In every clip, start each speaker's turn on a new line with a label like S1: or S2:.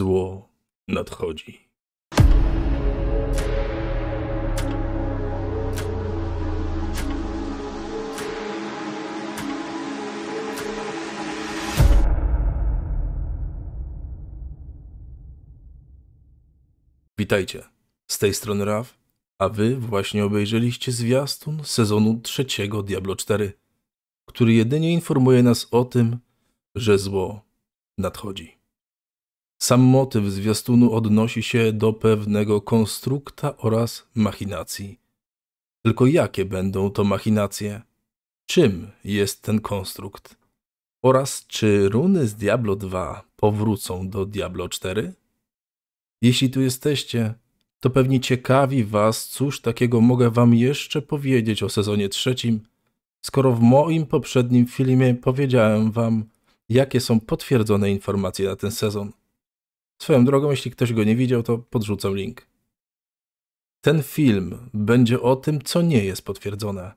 S1: Zło nadchodzi. Witajcie, z tej strony Raf, a wy właśnie obejrzeliście zwiastun sezonu trzeciego Diablo 4, który jedynie informuje nas o tym, że zło nadchodzi. Sam motyw zwiastunu odnosi się do pewnego konstrukta oraz machinacji. Tylko jakie będą to machinacje? Czym jest ten konstrukt? Oraz czy runy z Diablo 2 powrócą do Diablo 4? Jeśli tu jesteście, to pewnie ciekawi Was, cóż takiego mogę Wam jeszcze powiedzieć o sezonie trzecim, skoro w moim poprzednim filmie powiedziałem Wam, jakie są potwierdzone informacje na ten sezon. Swoją drogą, jeśli ktoś go nie widział, to podrzucę link. Ten film będzie o tym, co nie jest potwierdzone,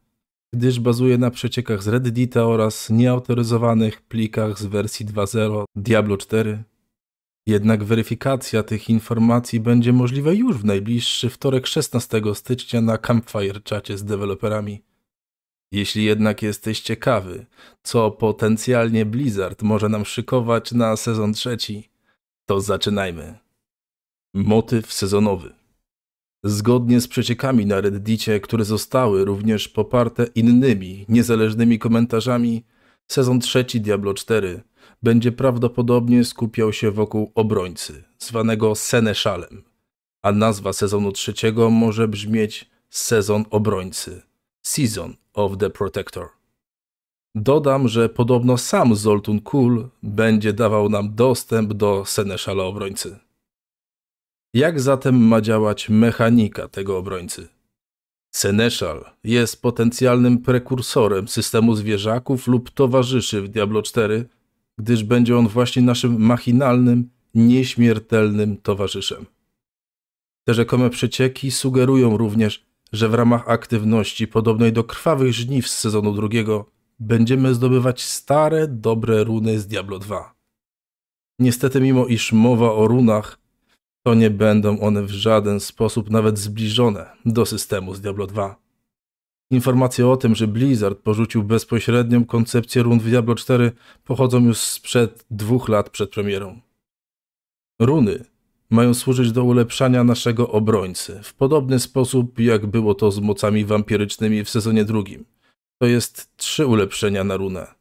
S1: gdyż bazuje na przeciekach z Reddita oraz nieautoryzowanych plikach z wersji 2.0 Diablo 4. Jednak weryfikacja tych informacji będzie możliwa już w najbliższy wtorek 16 stycznia na Campfire czacie z deweloperami. Jeśli jednak jesteś ciekawy, co potencjalnie Blizzard może nam szykować na sezon trzeci, to zaczynajmy. Motyw sezonowy. Zgodnie z przeciekami na Reddicie, które zostały również poparte innymi, niezależnymi komentarzami, sezon trzeci Diablo 4 będzie prawdopodobnie skupiał się wokół obrońcy, zwanego Seneszalem, a nazwa sezonu trzeciego może brzmieć Sezon Obrońcy, Season of the Protector. Dodam, że podobno sam Zoltun Kul będzie dawał nam dostęp do Seneszala Obrońcy. Jak zatem ma działać mechanika tego obrońcy? Seneszal jest potencjalnym prekursorem systemu zwierzaków lub towarzyszy w Diablo 4, gdyż będzie on właśnie naszym machinalnym, nieśmiertelnym towarzyszem. Te rzekome przecieki sugerują również, że w ramach aktywności podobnej do krwawych żniw z sezonu drugiego będziemy zdobywać stare, dobre runy z Diablo 2. Niestety, mimo iż mowa o runach, to nie będą one w żaden sposób nawet zbliżone do systemu z Diablo 2. Informacje o tym, że Blizzard porzucił bezpośrednią koncepcję run w Diablo 4 pochodzą już sprzed dwóch lat przed premierą. Runy mają służyć do ulepszania naszego obrońcy w podobny sposób, jak było to z mocami wampirycznymi w sezonie drugim. To jest trzy ulepszenia na runę.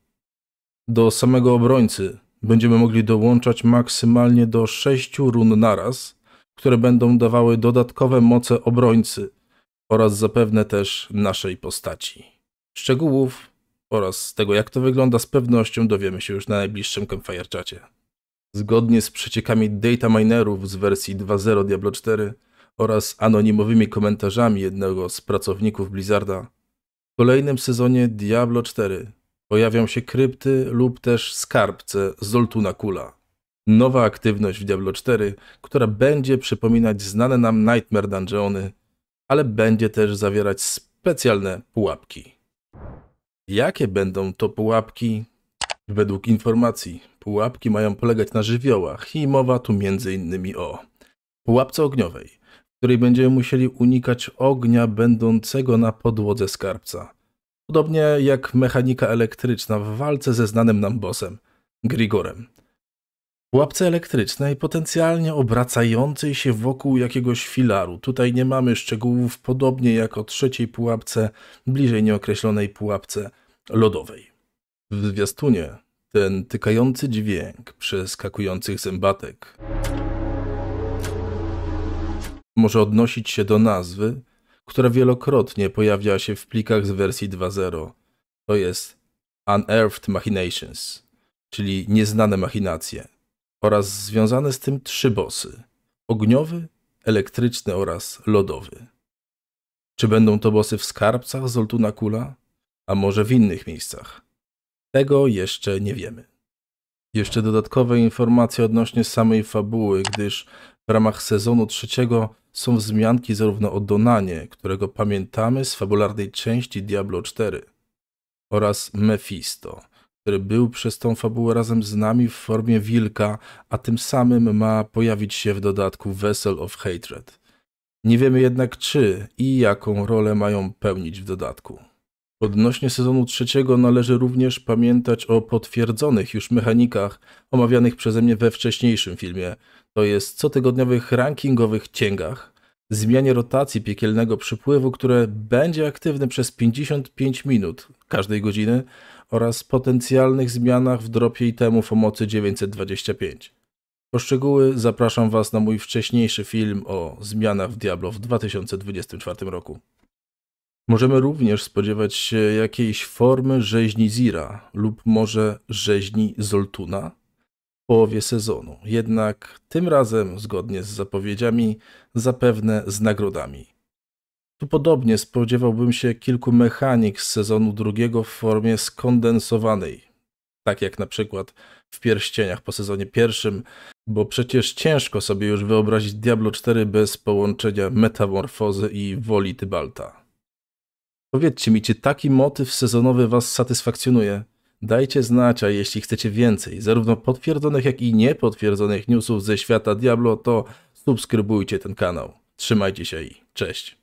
S1: Do samego obrońcy będziemy mogli dołączać maksymalnie do sześciu run naraz, które będą dawały dodatkowe moce obrońcy oraz zapewne też naszej postaci. Szczegółów oraz tego, jak to wygląda, z pewnością dowiemy się już na najbliższym Campfire Chacie. Zgodnie z przeciekami data minerów z wersji 2.0 Diablo 4 oraz anonimowymi komentarzami jednego z pracowników Blizzarda, w kolejnym sezonie Diablo 4 pojawią się krypty lub też skarbce z Zoltuna Kula. Nowa aktywność w Diablo 4, która będzie przypominać znane nam Nightmare Dungeony, ale będzie też zawierać specjalne pułapki. Jakie będą to pułapki? Według informacji, pułapki mają polegać na żywiołach i mowa tu m.in. o pułapce ogniowej, której będziemy musieli unikać ognia będącego na podłodze skarbca. Podobnie jak mechanika elektryczna w walce ze znanym nam bosem, Grigorem. W łapce elektrycznej potencjalnie obracającej się wokół jakiegoś filaru. Tutaj nie mamy szczegółów, podobnie jak o trzeciej pułapce, bliżej nieokreślonej pułapce lodowej. W zwiastunie ten tykający dźwięk przeskakujących zębatek może odnosić się do nazwy, która wielokrotnie pojawia się w plikach z wersji 2.0. To jest Unearthed Machinations, czyli nieznane machinacje, oraz związane z tym trzy bossy: ogniowy, elektryczny oraz lodowy. Czy będą to bossy w skarbcach z Oltuna Kula, a może w innych miejscach? Tego jeszcze nie wiemy. Jeszcze dodatkowe informacje odnośnie samej fabuły, gdyż w ramach sezonu trzeciego są wzmianki zarówno o Donanie, którego pamiętamy z fabularnej części Diablo 4, oraz Mefisto, który był przez tą fabułę razem z nami w formie wilka, a tym samym ma pojawić się w dodatku Vessel of Hatred. Nie wiemy jednak czy i jaką rolę mają pełnić w dodatku. Odnośnie sezonu trzeciego należy również pamiętać o potwierdzonych już mechanikach omawianych przeze mnie we wcześniejszym filmie, to jest cotygodniowych rankingowych cięgach, zmianie rotacji piekielnego przypływu, które będzie aktywne przez 55 minut każdej godziny oraz potencjalnych zmianach w dropie itemów o mocy 925. Po szczegóły zapraszam Was na mój wcześniejszy film o zmianach w Diablo w 2024 roku. Możemy również spodziewać się jakiejś formy rzeźni Zira lub może rzeźni Zoltuna, połowie sezonu. Jednak tym razem, zgodnie z zapowiedziami, zapewne z nagrodami. Tu podobnie spodziewałbym się kilku mechanik z sezonu drugiego w formie skondensowanej, tak jak na przykład w pierścieniach po sezonie pierwszym, bo przecież ciężko sobie już wyobrazić Diablo 4 bez połączenia metamorfozy i woli Tybalta. Powiedzcie mi, czy taki motyw sezonowy was satysfakcjonuje? Dajcie znać, a jeśli chcecie więcej, zarówno potwierdzonych, jak i niepotwierdzonych newsów ze świata Diablo, to subskrybujcie ten kanał. Trzymajcie się i cześć.